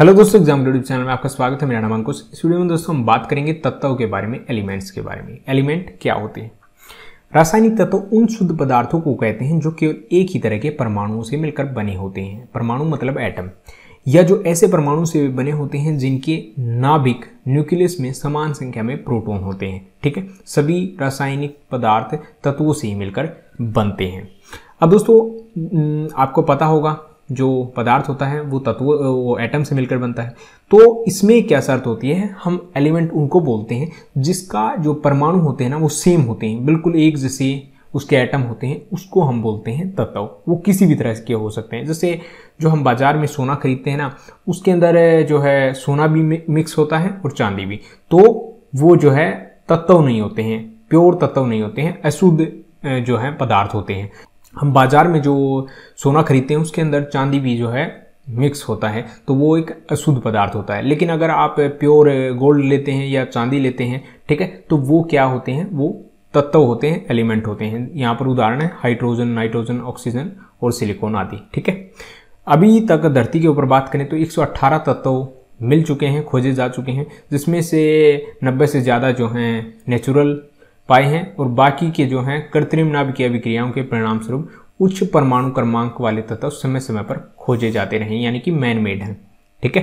hello दोस्तों exam YouTube channel में आपका स्वागत है मेरा नाम अंकुश इस वीडियो में दोस्तों हम बात करेंगे तत्वों के बारे में एलिमेंट्स के बारे में एलिमेंट क्या होते हैं रासायनिक तत्व उन शुद्ध पदार्थों को कहते हैं जो केवल एक ही तरह के परमाणुओं से मिलकर बने होते हैं परमाणु मतलब एटम या जो ऐसे परमाणु से बने होते हैं जिनके नाभिक न्यूक्लियस में समान संख्या में प्रोटोन होते हैं ठीक है सभी रासायनिक पदार्थ तत्वों से ही मिलकर बनते हैं अब दोस्तों आपको पता होगा जो पदार्थ होता है वो तत्व वो एटम से मिलकर बनता है तो इसमें क्या शर्त होती है हम एलिमेंट उनको बोलते हैं जिसका जो परमाणु होते हैं ना वो सेम होते हैं बिल्कुल एक जैसे उसके एटम होते हैं उसको हम बोलते हैं तत्व वो किसी भी तरह के हो सकते हैं जैसे जो हम बाज़ार में सोना खरीदते हैं ना उसके अंदर जो है सोना भी मिक्स होता है और चांदी भी तो वो जो है तत्व नहीं होते हैं प्योर तत्व नहीं होते हैं अशुद्ध जो है पदार्थ होते हैं हम बाज़ार में जो सोना खरीदते हैं उसके अंदर चांदी भी जो है मिक्स होता है तो वो एक अशुद्ध पदार्थ होता है लेकिन अगर आप प्योर गोल्ड लेते हैं या चांदी लेते हैं ठीक है तो वो क्या होते हैं वो तत्व होते हैं एलिमेंट होते हैं यहाँ पर उदाहरण है हाइड्रोजन नाइट्रोजन ऑक्सीजन और सिलिकॉन आदि ठीक है अभी तक धरती के ऊपर बात करें तो 118 तत्व मिल चुके हैं खोजे जा चुके हैं जिसमें से 90 से ज़्यादा जो हैं नेचुरल पाए हैं और बाकी के जो हैं कृत्रिम नाभ की अभिक्रियाओं के परिणाम स्वरूप उच्च परमाणु क्रमांक वाले तत्व समय समय पर खोजे जाते रहे यानी कि मैन मेड हैं ठीक है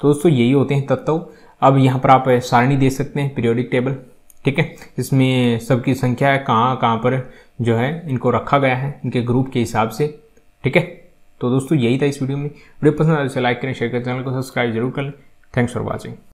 तो दोस्तों यही होते हैं तत्व अब यहाँ पर आप सारणी दे सकते हैं पीरियोडिक टेबल ठीक है इसमें सबकी संख्या है कहाँ कहाँ पर जो है इनको रखा गया है इनके ग्रुप के हिसाब से ठीक है तो दोस्तों यही था इस वीडियो में वीडियो पसंद आए तो लाइक करें शेयर करें चैनल को सब्सक्राइब जरूर कर लें थैंक्स फॉर वॉचिंग